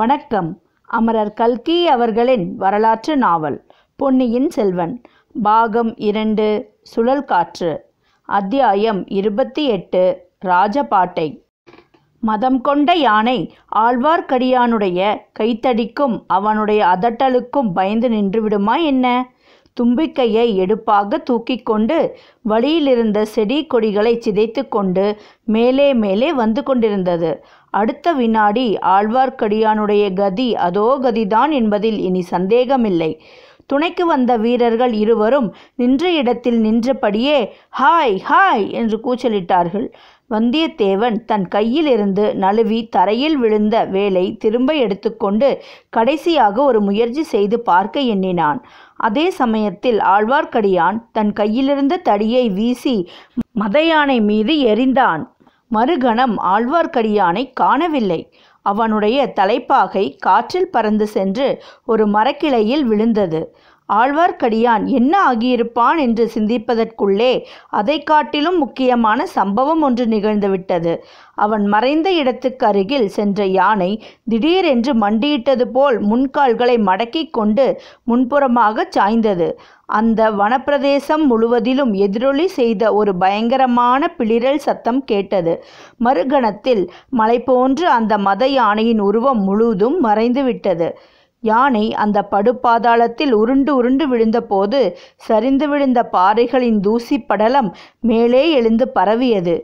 வணக்கம் அமரர் கல்கி அவர்களின் வரலாற்று நாவல் பொன்னியின் செல்வன் பாகம் இரண்டு சுழல் காற்று அத்தியாயம் இருபத்தி எட்டு ராஜபாட்டை மதம் கொண்ட யானை ஆழ்வார்க்கடியானுடைய கைத்தடிக்கும் அவனுடைய அதட்டலுக்கும் பயந்து நின்றுவிடுமா என்ன தும்பிக்கையை எடுப்பாக தூக்கி கொண்டு வழியிலிருந்த செடி கொடிகளை சிதைத்து கொண்டு மேலே மேலே வந்து கொண்டிருந்தது அடுத்த வினாடி ஆழ்வார்க்கடியானுடைய கதி அதோ கதிதான் என்பதில் இனி சந்தேகமில்லை துணைக்கு வந்த வீரர்கள் இருவரும் நின்ற இடத்தில் நின்றபடியே ஹாய் ஹாய் என்று கூச்சலிட்டார்கள் வந்தியத்தேவன் தன் கையிலிருந்து நழுவி தரையில் விழுந்த வேலை திரும்ப எடுத்துக்கொண்டு கடைசியாக ஒரு முயற்சி செய்து பார்க்க எண்ணினான் அதே சமயத்தில் ஆழ்வார்க்கடியான் தன் கையிலிருந்த தடியை வீசி மதையானை மீது எறிந்தான் மறுகணம் ஆழ்வார்க்கடியானை காணவில்லை அவனுடைய தலைப்பாகை காற்றில் பறந்து சென்று ஒரு மரக்கிளையில் விழுந்தது ஆழ்வார்க்கடியான் என்ன ஆகியிருப்பான் என்று சிந்திப்பதற்குள்ளே அதை காட்டிலும் முக்கியமான சம்பவம் ஒன்று நிகழ்ந்துவிட்டது அவன் மறைந்த இடத்துக்கு அருகில் சென்ற யானை திடீரென்று மண்டியிட்டது போல் முன்கால்களை மடக்கிக் கொண்டு முன்புறமாக சாய்ந்தது அந்த வனப்பிரதேசம் முழுவதிலும் எதிரொலி செய்த ஒரு பயங்கரமான பிளிரல் சத்தம் கேட்டது மறுகணத்தில் மலை போன்று அந்த மத யானையின் உருவம் முழுதும் மறைந்துவிட்டது யானை அந்த படுபாதாளத்தில் உருண்டு உருண்டு விழுந்தபோது சரிந்து விழுந்த பாறைகளின் தூசி படலம் மேலே எழுந்து பரவியது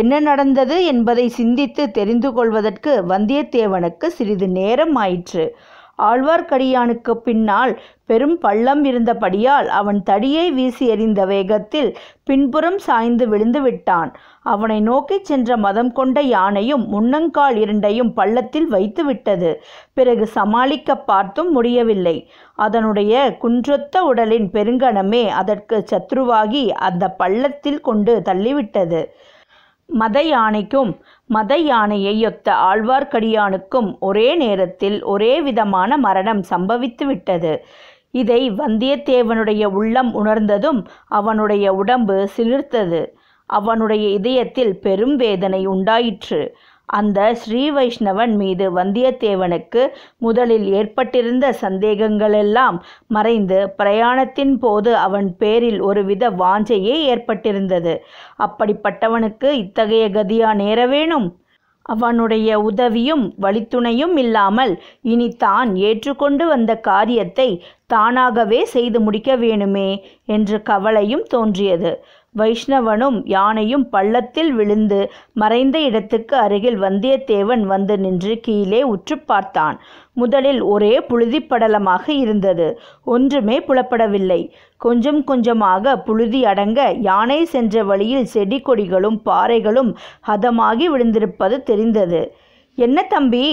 என்ன நடந்தது என்பதை சிந்தித்து தெரிந்து கொள்வதற்கு வந்தியத்தேவனுக்கு சிறிது நேரம் ஆயிற்று ஆழ்வார்க்கடியானுக்கு பின்னால் பெரும் பள்ளம் இருந்தபடியால் அவன் தடியை வீசி எறிந்த வேகத்தில் பின்புறம் சாய்ந்து விழுந்து விட்டான் அவனை நோக்கிச் சென்ற மதம் கொண்ட யானையும் முன்னங்கால் இரண்டையும் பள்ளத்தில் வைத்துவிட்டது பிறகு சமாளிக்க பார்த்தும் முடியவில்லை அதனுடைய குன்றொத்த உடலின் பெருங்கணமே அதற்கு சத்ருவாகி அந்த பள்ளத்தில் கொண்டு தள்ளிவிட்டது மத யானைக்கும் மத யானையை ஒத்த ஆழ்வார்க்கடியானுக்கும் ஒரே நேரத்தில் ஒரே விதமான மரணம் சம்பவித்துவிட்டது இதை வந்தியத்தேவனுடைய உள்ளம் உணர்ந்ததும் அவனுடைய உடம்பு சிலிர்த்தது அவனுடைய இதயத்தில் பெரும் வேதனை உண்டாயிற்று அந்த ஸ்ரீ வைஷ்ணவன் மீது வந்தியத்தேவனுக்கு முதலில் ஏற்பட்டிருந்த சந்தேகங்களெல்லாம் மறைந்து பிரயாணத்தின் போது அவன் பேரில் ஒருவித வாஞ்சையே ஏற்பட்டிருந்தது அப்படிப்பட்டவனுக்கு இத்தகைய கதியா நேர வேணும் அவனுடைய உதவியும் வழித்துணையும் இல்லாமல் இனி தான் ஏற்றுக்கொண்டு வந்த காரியத்தை தானாகவே செய்து முடிக்க வேணுமே என்று கவலையும் தோன்றியது வைஷ்ணவனும் யானையும் பள்ளத்தில் விழுந்து மறைந்த இடத்துக்கு அருகில் வந்தியத்தேவன் வந்து நின்று கீழே உற்று பார்த்தான் முதலில் ஒரே புழுதி படலமாக இருந்தது ஒன்றுமே புலப்படவில்லை கொஞ்சம் கொஞ்சமாக புழுதி அடங்க யானை சென்ற வழியில் செடி கொடிகளும் பாறைகளும் ஹதமாகி விழுந்திருப்பது தெரிந்தது என்ன தம்பி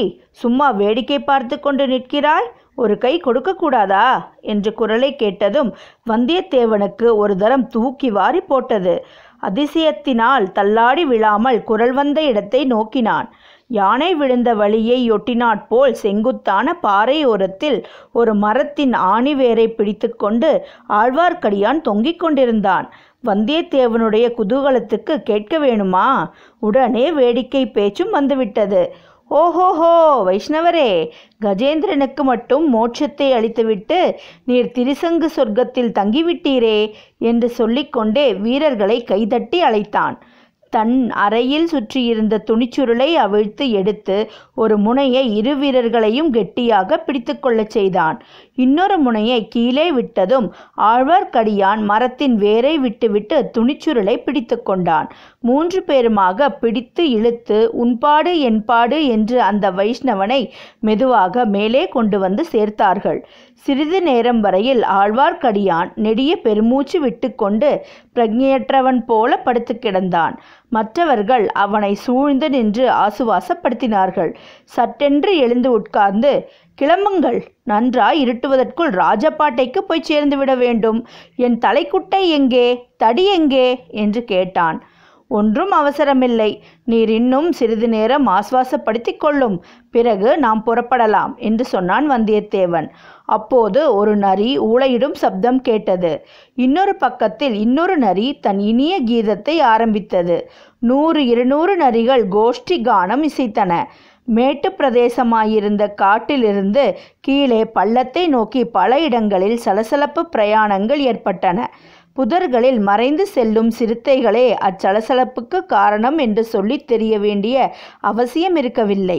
சும்மா வேடிக்கை பார்த்து கொண்டு நிற்கிறாய் ஒரு கை கொடுக்கக்கூடாதா என்று குரலை கேட்டதும் வந்தியத்தேவனுக்கு ஒரு தரம் தூக்கி வாரி போட்டது அதிசயத்தினால் தள்ளாடி விழாமல் குரல் வந்த இடத்தை நோக்கினான் யானை விழுந்த வழியை போல் செங்குத்தான பாறை ஓரத்தில் ஒரு மரத்தின் ஆணிவேரை பிடித்துக்கொண்டு ஆழ்வார்க்கடியான் தொங்கிக் கொண்டிருந்தான் வந்தியத்தேவனுடைய குதூகலத்துக்கு கேட்க வேணுமா உடனே வேடிக்கை பேச்சும் வந்துவிட்டது ஓஹோஹோ வைஷ்ணவரே கஜேந்திரனுக்கு மட்டும் மோட்சத்தை அளித்துவிட்டு நீர் திரிசங்கு சொர்க்கத்தில் தங்கிவிட்டீரே என்று சொல்லிக்கொண்டே வீரர்களை கைதட்டி அழைத்தான் தன் அறையில் சுற்றியிருந்த துணிச்சுருளை அவிழ்த்து எடுத்து ஒரு முனையை இரு வீரர்களையும் கெட்டியாக பிடித்துக்கொள்ளச் செய்தான் இன்னொரு முனையை கீழே விட்டதும் ஆழ்வார்க்கடியான் மரத்தின் வேரை விட்டுவிட்டு துணிச்சுருளை பிடித்து கொண்டான் மூன்று பேருமாக பிடித்து இழுத்து உன்பாடு என்பாடு என்று அந்த வைஷ்ணவனை மெதுவாக மேலே கொண்டு வந்து சேர்த்தார்கள் சிறிது நேரம் வரையில் ஆழ்வார்க்கடியான் நெடிய பெருமூச்சு விட்டுக்கொண்டு பிரஜையற்றவன் போல படுத்து கிடந்தான் மற்றவர்கள் அவனை சூழ்ந்து நின்று ஆசுவாசப்படுத்தினார்கள் சட்டென்று எழுந்து உட்கார்ந்து கிளம்புங்கள் நன்றாய் இருட்டுவதற்குள் ராஜபாட்டைக்கு போய் சேர்ந்துவிட வேண்டும் என் தலைக்குட்டை எங்கே தடி எங்கே என்று கேட்டான் ஒன்றும் அவசரமில்லை நீர் இன்னும் சிறிது நேரம் ஆஸ்வாசப்படுத்தி கொள்ளும் பிறகு நாம் புறப்படலாம் என்று சொன்னான் வந்தியத்தேவன் அப்போது ஒரு நரி ஊளையிடும் சப்தம் கேட்டது இன்னொரு பக்கத்தில் இன்னொரு நரி தன் இனிய கீதத்தை ஆரம்பித்தது நூறு இருநூறு நரிகள் கோஷ்டி கானம் இசைத்தன மேட்டு பிரதேசமாயிருந்த காட்டிலிருந்து கீழே பள்ளத்தை நோக்கி பல இடங்களில் சலசலப்பு பிரயாணங்கள் ஏற்பட்டன புதர்களில் மறைந்து செல்லும் சிறுத்தைகளே அச்சலசலப்புக்கு காரணம் என்று சொல்லி தெரிய வேண்டிய அவசியம் இருக்கவில்லை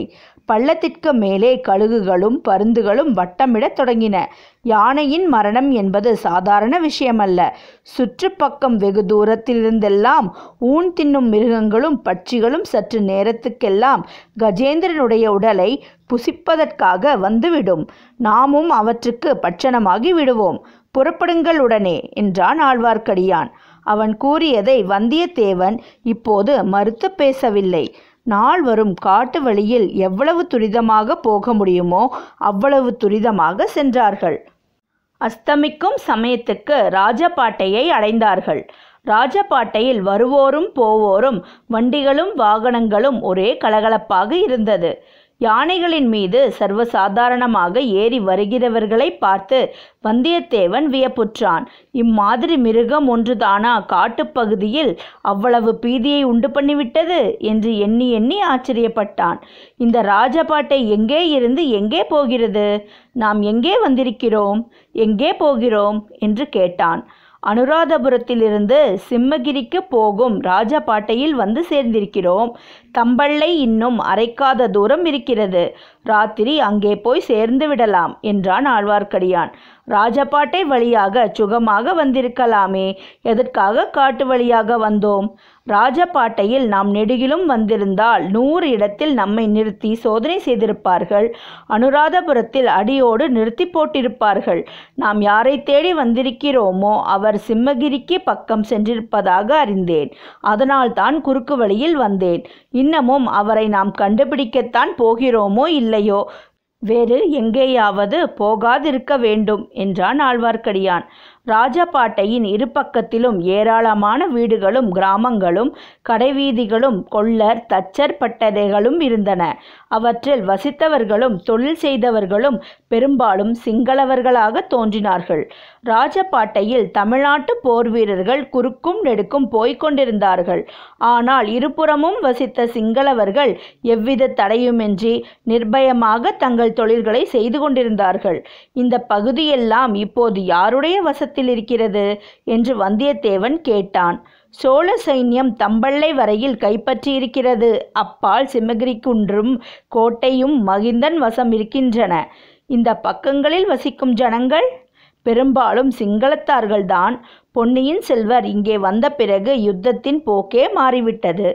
பள்ளத்திற்கு மேலே கழுகுகளும் பருந்துகளும் வட்டமிடத் தொடங்கின யானையின் மரணம் என்பது சாதாரண விஷயமல்ல சுற்றுப்பக்கம் வெகு தூரத்திலிருந்தெல்லாம் ஊன் தின்னும் மிருகங்களும் பட்சிகளும் சற்று நேரத்துக்கெல்லாம் கஜேந்திரனுடைய உடலை புசிப்பதற்காக வந்துவிடும் நாமும் அவற்றுக்கு பட்சணமாகி விடுவோம் புறப்படுங்கள் உடனே என்றான் ஆழ்வார்க்கடியான் அவன் கூறியதை வந்தியத்தேவன் இப்போது மறுத்து பேசவில்லை நாள் வரும் காட்டு வழியில் எவ்வளவு துரிதமாக போக முடியுமோ அவ்வளவு துரிதமாக சென்றார்கள் அஸ்தமிக்கும் சமயத்துக்கு ராஜபாட்டையை அடைந்தார்கள் ராஜபாட்டையில் வருவோரும் போவோரும் வண்டிகளும் வாகனங்களும் ஒரே கலகலப்பாக இருந்தது யானைகளின் மீது சர்வசாதாரணமாக ஏறி வருகிறவர்களை பார்த்து வந்தியத்தேவன் வியப்புற்றான் இம்மாதிரி மிருகம் ஒன்றுதானா காட்டுப்பகுதியில் அவ்வளவு பீதியை உண்டு பண்ணிவிட்டது என்று எண்ணி எண்ணி ஆச்சரியப்பட்டான் இந்த ராஜபாட்டை எங்கே இருந்து எங்கே போகிறது நாம் எங்கே வந்திருக்கிறோம் எங்கே போகிறோம் என்று கேட்டான் அனுராதபுரத்திலிருந்து சிம்மகிரிக்கு போகும் ராஜபாட்டையில் வந்து சேர்ந்திருக்கிறோம் தம்பள்ளை இன்னும் அரைக்காத தூரம் இருக்கிறது ராத்திரி அங்கே போய் சேர்ந்து விடலாம் என்றான் ஆழ்வார்க்கடியான் ராஜபாட்டை வழியாக சுகமாக வந்திருக்கலாமே எதற்காக காட்டு வழியாக வந்தோம் ராஜபாட்டையில் நாம் நெடுகிலும் வந்திருந்தால் நூறு இடத்தில் நம்மை நிறுத்தி சோதனை செய்திருப்பார்கள் அனுராதபுரத்தில் அடியோடு நிறுத்தி போட்டிருப்பார்கள் நாம் யாரை தேடி வந்திருக்கிறோமோ அவர் சிம்மகிரிக்கு பக்கம் சென்றிருப்பதாக அறிந்தேன் அதனால் தான் குறுக்கு வழியில் வந்தேன் இன்னமும் அவரை நாம் கண்டுபிடிக்கத்தான் போகிறோமோ இல்லையோ வேறு எங்கேயாவது போகாதிருக்க வேண்டும் என்றான் ஆழ்வார்க்கடியான் ராஜபாட்டையின் இருபக்கத்திலும் ஏராளமான வீடுகளும் கிராமங்களும் கடைவீதிகளும் கொள்ளர் தச்சர் பட்டறைகளும் இருந்தன அவற்றில் வசித்தவர்களும் தொழில் செய்தவர்களும் பெரும்பாலும் சிங்களவர்களாக தோன்றினார்கள் ராஜபாட்டையில் தமிழ்நாட்டு போர் வீரர்கள் குறுக்கும் நெடுக்கும் போய்கொண்டிருந்தார்கள் ஆனால் இருபுறமும் வசித்த சிங்களவர்கள் எவ்வித தடையுமின்றி நிர்பயமாக தங்கள் தொழில்களை செய்து கொண்டிருந்தார்கள் இந்த பகுதியெல்லாம் இப்போது யாருடைய வச தூரத்தில் இருக்கிறது என்று வந்தியத்தேவன் கேட்டான் சோழ சைன்யம் தம்பள்ளை வரையில் கைப்பற்றியிருக்கிறது அப்பால் குன்றும் கோட்டையும் மகிந்தன் வசம் இருக்கின்றன இந்த பக்கங்களில் வசிக்கும் ஜனங்கள் பெரும்பாலும் சிங்களத்தார்கள்தான் பொன்னியின் செல்வர் இங்கே வந்த பிறகு யுத்தத்தின் போக்கே மாறிவிட்டது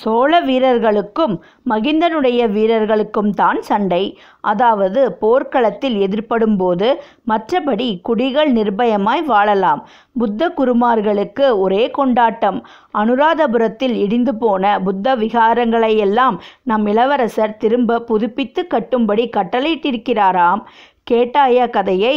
சோழ வீரர்களுக்கும் மகிந்தனுடைய வீரர்களுக்கும் தான் சண்டை அதாவது போர்க்களத்தில் எதிர்ப்படும் போது மற்றபடி குடிகள் நிர்பயமாய் வாழலாம் புத்த குருமார்களுக்கு ஒரே கொண்டாட்டம் அனுராதபுரத்தில் இடிந்து போன புத்த விகாரங்களையெல்லாம் நம் இளவரசர் திரும்ப புதுப்பித்து கட்டும்படி கட்டளையிட்டிருக்கிறாராம் கேட்டாயா கதையை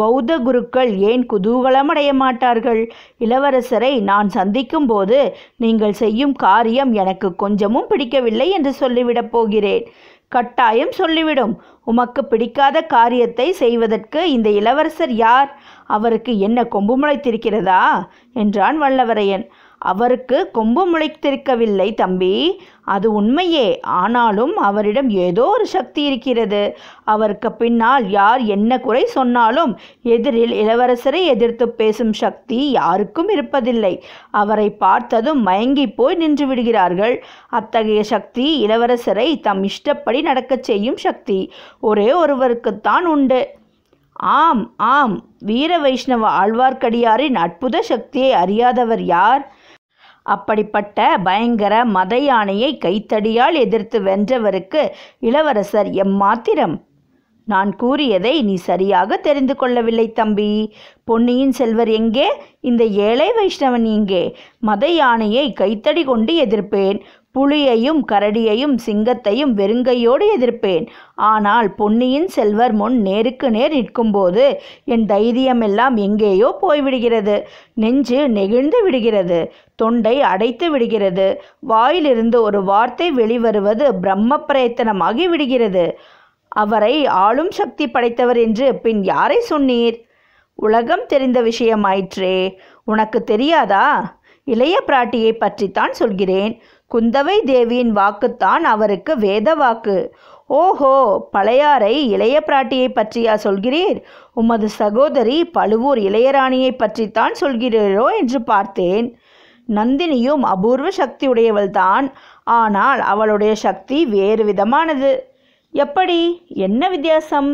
பௌத்த குருக்கள் ஏன் குதூகலமடைய மாட்டார்கள் இளவரசரை நான் சந்திக்கும் போது நீங்கள் செய்யும் காரியம் எனக்கு கொஞ்சமும் பிடிக்கவில்லை என்று சொல்லிவிடப் போகிறேன் கட்டாயம் சொல்லிவிடும் உமக்கு பிடிக்காத காரியத்தை செய்வதற்கு இந்த இளவரசர் யார் அவருக்கு என்ன கொம்பு முளைத்திருக்கிறதா என்றான் வல்லவரையன் அவருக்கு கொம்பு முளைத்திருக்கவில்லை தம்பி அது உண்மையே ஆனாலும் அவரிடம் ஏதோ ஒரு சக்தி இருக்கிறது அவருக்கு பின்னால் யார் என்ன குறை சொன்னாலும் எதிரில் இளவரசரை எதிர்த்து பேசும் சக்தி யாருக்கும் இருப்பதில்லை அவரை பார்த்ததும் மயங்கி போய் நின்று விடுகிறார்கள் அத்தகைய சக்தி இளவரசரை தம் இஷ்டப்படி நடக்கச் செய்யும் சக்தி ஒரே ஒருவருக்குத்தான் உண்டு ஆம் ஆம் வீர வைஷ்ணவ ஆழ்வார்க்கடியாரின் அற்புத சக்தியை அறியாதவர் யார் அப்படிப்பட்ட பயங்கர மத யானையை கைத்தடியால் எதிர்த்து வென்றவருக்கு இளவரசர் எம்மாத்திரம் நான் கூறியதை நீ சரியாக தெரிந்து கொள்ளவில்லை தம்பி பொன்னியின் செல்வர் எங்கே இந்த ஏழை வைஷ்ணவன் இங்கே மத யானையை கைத்தடி கொண்டு எதிர்ப்பேன் புலியையும் கரடியையும் சிங்கத்தையும் வெறுங்கையோடு எதிர்ப்பேன் ஆனால் பொன்னியின் செல்வர் முன் நேருக்கு நேர் நிற்கும்போது என் தைரியமெல்லாம் எங்கேயோ போய்விடுகிறது நெஞ்சு நெகிழ்ந்து விடுகிறது தொண்டை அடைத்து விடுகிறது வாயிலிருந்து ஒரு வார்த்தை வெளிவருவது பிரம்ம பிரயத்தனமாகி விடுகிறது அவரை ஆளும் சக்தி படைத்தவர் என்று பின் யாரை சொன்னீர் உலகம் தெரிந்த விஷயமாயிற்றே உனக்கு தெரியாதா இளைய பிராட்டியை பற்றித்தான் சொல்கிறேன் குந்தவை தேவியின் வாக்குத்தான் அவருக்கு வேத வாக்கு ஓஹோ பழையாறை இளைய பிராட்டியை பற்றியா சொல்கிறீர் உமது சகோதரி பழுவூர் இளையராணியை பற்றித்தான் சொல்கிறீரோ என்று பார்த்தேன் நந்தினியும் அபூர்வ சக்தி உடையவள்தான் ஆனால் அவளுடைய சக்தி வேறு விதமானது எப்படி என்ன வித்தியாசம்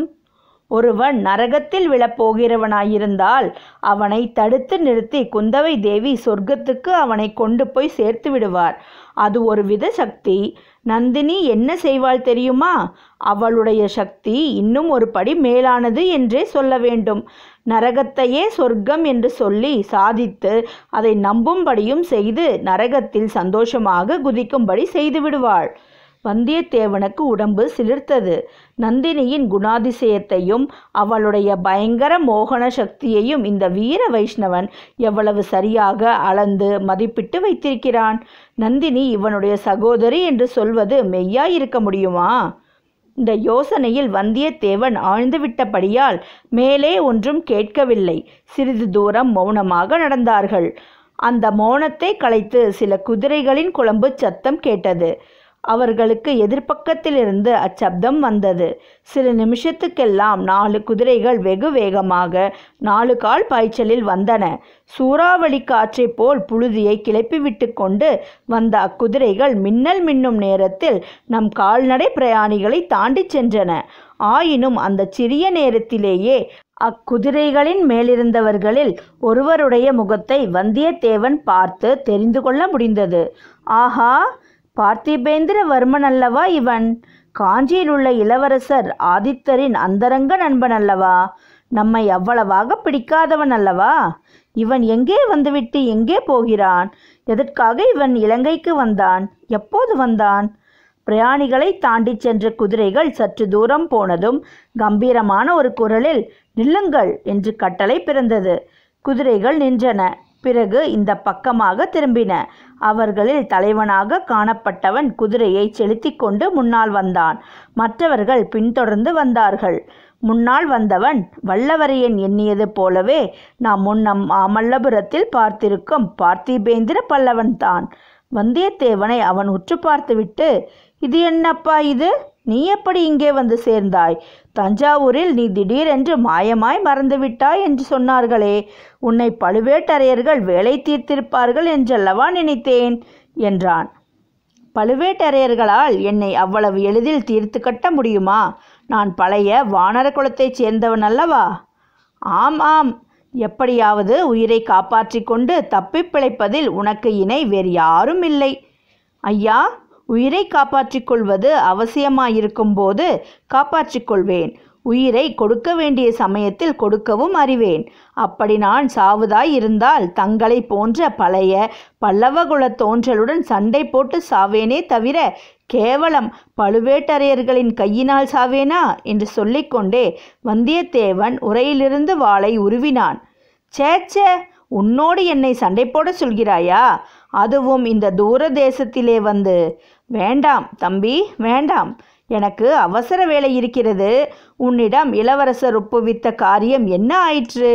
ஒருவன் நரகத்தில் விழப்போகிறவனாயிருந்தால் அவனை தடுத்து நிறுத்தி குந்தவை தேவி சொர்க்கத்துக்கு அவனை கொண்டு போய் சேர்த்து விடுவார் அது ஒரு வித சக்தி நந்தினி என்ன செய்வாள் தெரியுமா அவளுடைய சக்தி இன்னும் ஒரு படி மேலானது என்றே சொல்ல வேண்டும் நரகத்தையே சொர்க்கம் என்று சொல்லி சாதித்து அதை நம்பும்படியும் செய்து நரகத்தில் சந்தோஷமாக குதிக்கும்படி செய்து விடுவாள் வந்தியத்தேவனுக்கு உடம்பு சிலிர்த்தது நந்தினியின் குணாதிசயத்தையும் அவளுடைய பயங்கர மோகன சக்தியையும் இந்த வீர வைஷ்ணவன் எவ்வளவு சரியாக அளந்து மதிப்பிட்டு வைத்திருக்கிறான் நந்தினி இவனுடைய சகோதரி என்று சொல்வது மெய்யா இருக்க முடியுமா இந்த யோசனையில் வந்தியத்தேவன் ஆழ்ந்துவிட்டபடியால் மேலே ஒன்றும் கேட்கவில்லை சிறிது தூரம் மௌனமாக நடந்தார்கள் அந்த மௌனத்தை கலைத்து சில குதிரைகளின் குழம்பு சத்தம் கேட்டது அவர்களுக்கு எதிர்ப்பக்கத்திலிருந்து அச்சப்தம் வந்தது சில நிமிஷத்துக்கெல்லாம் நாலு குதிரைகள் வெகு வேகமாக நாலு கால் பாய்ச்சலில் வந்தன சூறாவளி காற்றைப் போல் புழுதியை கிளப்பிவிட்டு கொண்டு வந்த அக்குதிரைகள் மின்னல் மின்னும் நேரத்தில் நம் கால்நடை பிரயாணிகளை தாண்டிச் சென்றன ஆயினும் அந்த சிறிய நேரத்திலேயே அக்குதிரைகளின் மேலிருந்தவர்களில் ஒருவருடைய முகத்தை வந்தியத்தேவன் பார்த்து தெரிந்து கொள்ள முடிந்தது ஆஹா பார்த்திபேந்திரவர்மன் அல்லவா இவன் காஞ்சியில் உள்ள இளவரசர் ஆதித்தரின் அந்தரங்க நண்பன் அல்லவா நம்மை அவ்வளவாக பிடிக்காதவன் அல்லவா இவன் எங்கே வந்துவிட்டு எங்கே போகிறான் எதற்காக இவன் இலங்கைக்கு வந்தான் எப்போது வந்தான் பிரயாணிகளை தாண்டி சென்ற குதிரைகள் சற்று தூரம் போனதும் கம்பீரமான ஒரு குரலில் நில்லுங்கள் என்று கட்டளை பிறந்தது குதிரைகள் நின்றன பிறகு இந்த பக்கமாக திரும்பின அவர்களில் தலைவனாக காணப்பட்டவன் குதிரையை செலுத்தி கொண்டு முன்னால் வந்தான் மற்றவர்கள் பின்தொடர்ந்து வந்தார்கள் முன்னால் வந்தவன் வல்லவரையன் எண்ணியது போலவே நாம் முன்னம் மாமல்லபுரத்தில் பார்த்திருக்கும் பார்த்திபேந்திர பல்லவன்தான் வந்தியத்தேவனை அவன் உற்று பார்த்துவிட்டு இது என்னப்பா இது நீ எப்படி இங்கே வந்து சேர்ந்தாய் தஞ்சாவூரில் நீ திடீரென்று மாயமாய் மறந்துவிட்டாய் என்று சொன்னார்களே உன்னை பழுவேட்டரையர்கள் வேலை தீர்த்திருப்பார்கள் என்றல்லவா நினைத்தேன் என்றான் பழுவேட்டரையர்களால் என்னை அவ்வளவு எளிதில் தீர்த்து கட்ட முடியுமா நான் பழைய வானர குலத்தைச் சேர்ந்தவன் அல்லவா ஆம் ஆம் எப்படியாவது உயிரை காப்பாற்றி கொண்டு தப்பி பிழைப்பதில் உனக்கு இணை வேறு யாரும் இல்லை ஐயா உயிரை காப்பாற்றிக் கொள்வது அவசியமாயிருக்கும் போது காப்பாற்றிக் கொள்வேன் உயிரை கொடுக்க வேண்டிய சமயத்தில் கொடுக்கவும் அறிவேன் அப்படி நான் சாவுதாய் இருந்தால் தங்களை போன்ற பழைய பல்லவகுல தோன்றலுடன் சண்டை போட்டு சாவேனே தவிர கேவலம் பழுவேட்டரையர்களின் கையினால் சாவேனா என்று சொல்லிக்கொண்டே வந்தியத்தேவன் உரையிலிருந்து வாளை உருவினான் சேச்சே உன்னோடு என்னை சண்டை போட சொல்கிறாயா அதுவும் இந்த தூர தேசத்திலே வந்து வேண்டாம் தம்பி வேண்டாம் எனக்கு அவசர வேலை இருக்கிறது உன்னிடம் இளவரசர் ஒப்புவித்த காரியம் என்ன ஆயிற்று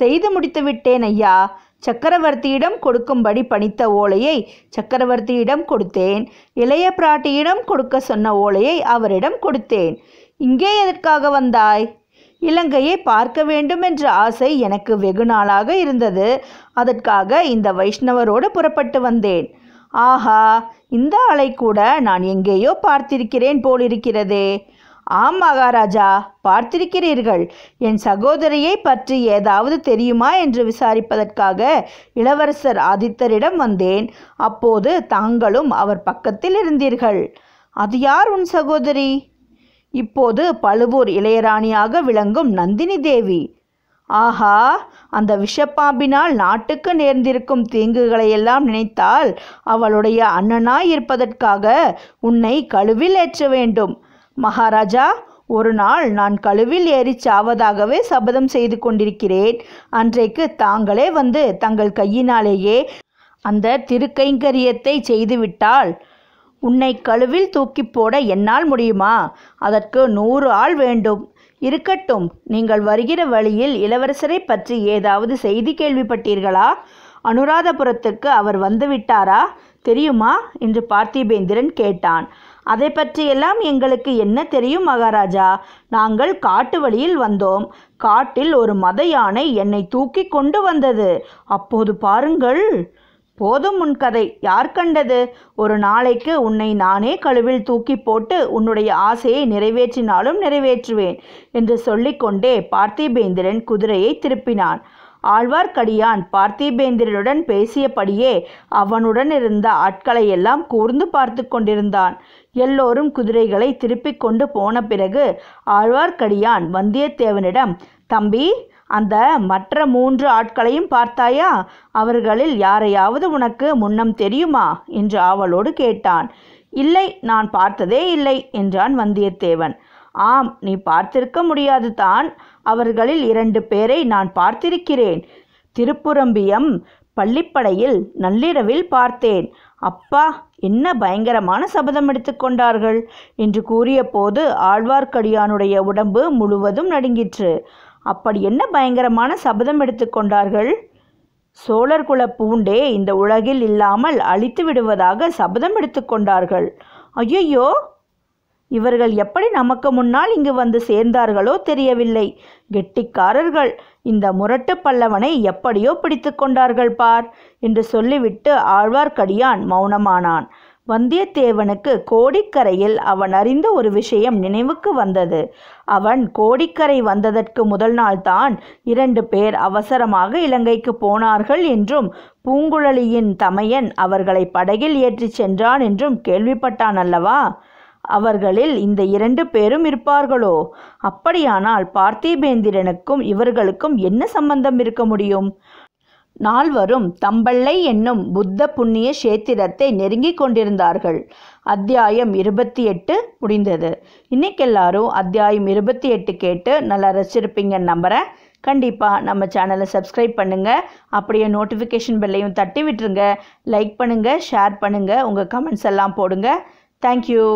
செய்து முடித்து விட்டேன் ஐயா சக்கரவர்த்தியிடம் கொடுக்கும்படி பணித்த ஓலையை சக்கரவர்த்தியிடம் கொடுத்தேன் இளைய பிராட்டியிடம் கொடுக்க சொன்ன ஓலையை அவரிடம் கொடுத்தேன் இங்கே எதற்காக வந்தாய் இலங்கையை பார்க்க வேண்டும் என்ற ஆசை எனக்கு வெகு நாளாக இருந்தது அதற்காக இந்த வைஷ்ணவரோடு புறப்பட்டு வந்தேன் ஆஹா இந்த ஆளை கூட நான் எங்கேயோ பார்த்திருக்கிறேன் போலிருக்கிறதே ஆம் மகாராஜா பார்த்திருக்கிறீர்கள் என் சகோதரியை பற்றி ஏதாவது தெரியுமா என்று விசாரிப்பதற்காக இளவரசர் ஆதித்தரிடம் வந்தேன் அப்போது தாங்களும் அவர் பக்கத்தில் இருந்தீர்கள் அது யார் உன் சகோதரி இப்போது பழுவூர் இளையராணியாக விளங்கும் நந்தினி தேவி ஆஹா அந்த விஷப்பாம்பினால் நாட்டுக்கு நேர்ந்திருக்கும் தீங்குகளையெல்லாம் நினைத்தால் அவளுடைய அண்ணனாய் இருப்பதற்காக உன்னை கழுவில் ஏற்ற வேண்டும் மகாராஜா ஒரு நாள் நான் கழுவில் ஏறி சாவதாகவே சபதம் செய்து கொண்டிருக்கிறேன் அன்றைக்கு தாங்களே வந்து தங்கள் கையினாலேயே அந்த திருக்கைங்கரியத்தை செய்துவிட்டால் உன்னை கழுவில் தூக்கி போட என்னால் முடியுமா அதற்கு நூறு ஆள் வேண்டும் இருக்கட்டும் நீங்கள் வருகிற வழியில் இளவரசரை பற்றி ஏதாவது செய்தி கேள்விப்பட்டீர்களா அனுராதபுரத்துக்கு அவர் வந்துவிட்டாரா தெரியுமா என்று பார்த்திபேந்திரன் கேட்டான் அதை பற்றியெல்லாம் எங்களுக்கு என்ன தெரியும் மகாராஜா நாங்கள் காட்டு வழியில் வந்தோம் காட்டில் ஒரு மத யானை என்னை தூக்கி கொண்டு வந்தது அப்போது பாருங்கள் போதும் உன் கதை யார் கண்டது ஒரு நாளைக்கு உன்னை நானே கழுவில் தூக்கி போட்டு உன்னுடைய ஆசையை நிறைவேற்றினாலும் நிறைவேற்றுவேன் என்று சொல்லிக்கொண்டே பார்த்திபேந்திரன் குதிரையை திருப்பினான் ஆழ்வார்க்கடியான் பார்த்திபேந்திரனுடன் பேசியபடியே அவனுடன் இருந்த ஆட்களையெல்லாம் கூர்ந்து பார்த்து கொண்டிருந்தான் எல்லோரும் குதிரைகளை திருப்பிக் கொண்டு போன பிறகு ஆழ்வார்க்கடியான் வந்தியத்தேவனிடம் தம்பி அந்த மற்ற மூன்று ஆட்களையும் பார்த்தாயா அவர்களில் யாரையாவது உனக்கு முன்னம் தெரியுமா என்று ஆவலோடு கேட்டான் இல்லை நான் பார்த்ததே இல்லை என்றான் வந்தியத்தேவன் ஆம் நீ பார்த்திருக்க முடியாது தான் அவர்களில் இரண்டு பேரை நான் பார்த்திருக்கிறேன் திருப்புரம்பியம் பள்ளிப்படையில் நள்ளிரவில் பார்த்தேன் அப்பா என்ன பயங்கரமான சபதம் எடுத்துக்கொண்டார்கள் என்று கூறியபோது ஆழ்வார்க்கடியானுடைய உடம்பு முழுவதும் நடுங்கிற்று அப்படி என்ன பயங்கரமான சபதம் எடுத்துக்கொண்டார்கள் சோழர் குல பூண்டே இந்த உலகில் இல்லாமல் அழித்து விடுவதாக சபதம் எடுத்துக்கொண்டார்கள் ஐயையோ இவர்கள் எப்படி நமக்கு முன்னால் இங்கு வந்து சேர்ந்தார்களோ தெரியவில்லை கெட்டிக்காரர்கள் இந்த முரட்டு பல்லவனை எப்படியோ பிடித்து கொண்டார்கள் பார் என்று சொல்லிவிட்டு ஆழ்வார்க்கடியான் மௌனமானான் வந்தியத்தேவனுக்கு கோடிக்கரையில் அவன் அறிந்த ஒரு விஷயம் நினைவுக்கு வந்தது அவன் கோடிக்கரை வந்ததற்கு முதல் நாள்தான் இரண்டு பேர் அவசரமாக இலங்கைக்கு போனார்கள் என்றும் பூங்குழலியின் தமையன் அவர்களை படகில் ஏற்றிச் சென்றான் என்றும் கேள்விப்பட்டான் அல்லவா அவர்களில் இந்த இரண்டு பேரும் இருப்பார்களோ அப்படியானால் பார்த்திபேந்திரனுக்கும் இவர்களுக்கும் என்ன சம்பந்தம் இருக்க முடியும் நால்வரும் தம்பள்ளை என்னும் புத்த புண்ணிய சேத்திரத்தை நெருங்கிக் கொண்டிருந்தார்கள் அத்தியாயம் இருபத்தி எட்டு முடிந்தது இன்னைக்கு எல்லாரும் அத்தியாயம் இருபத்தி எட்டு கேட்டு நல்லா ரசிச்சிருப்பீங்கன்னு நம்புகிறேன் கண்டிப்பாக நம்ம சேனலை சப்ஸ்கிரைப் பண்ணுங்கள் அப்படியே நோட்டிஃபிகேஷன் பெல்லையும் தட்டி விட்டுருங்க லைக் பண்ணுங்கள் ஷேர் பண்ணுங்கள் உங்கள் கமெண்ட்ஸ் எல்லாம் போடுங்க தேங்க்யூ